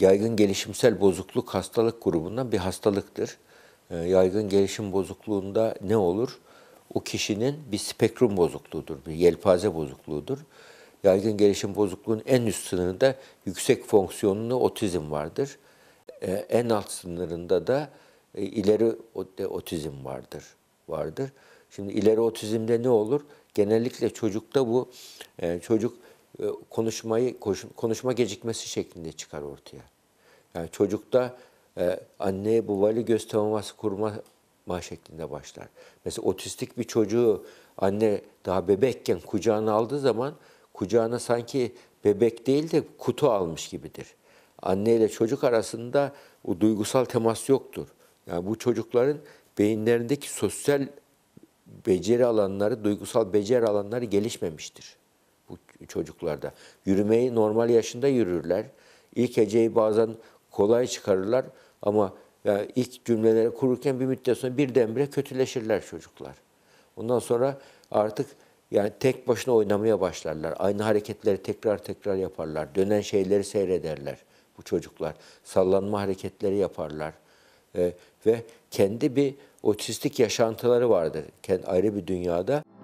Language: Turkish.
yaygın gelişimsel bozukluk hastalık grubundan bir hastalıktır. Ee, yaygın gelişim bozukluğunda ne olur? O kişinin bir spektrum bozukluğudur, bir yelpaze bozukluğudur. Yaygın gelişim bozukluğunun en üst sınırında yüksek fonksiyonlu otizm vardır. Ee, en alt sınırında da e, ileri e, otizm vardır. vardır. Şimdi ileri otizmde ne olur? Genellikle çocukta bu e, çocuk e, konuşmayı konuşma gecikmesi şeklinde çıkar ortaya. Yani çocukta e, anneye babayla göz teması kurma şeklinde başlar. Mesela otistik bir çocuğu anne daha bebekken kucağına aldığı zaman kucağına sanki bebek değil de kutu almış gibidir. Anne ile çocuk arasında o duygusal temas yoktur. Yani bu çocukların beyinlerindeki sosyal beceri alanları, duygusal beceri alanları gelişmemiştir bu çocuklarda. Yürümeyi normal yaşında yürürler. İlk heceyi bazen kolay çıkarırlar ama yani e, ilk cümleleri kururken bir müddet sonra birdenbire kötüleşirler çocuklar. Ondan sonra artık yani tek başına oynamaya başlarlar. Aynı hareketleri tekrar tekrar yaparlar. Dönen şeyleri seyrederler bu çocuklar. Sallanma hareketleri yaparlar. Ee, ve kendi bir otistik yaşantıları vardır. Kendi ayrı bir dünyada.